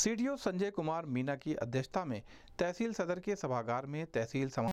CDO Sanjay Kumar Meena की अध्यक्षता में तहसील सदर के सभागार में तहसील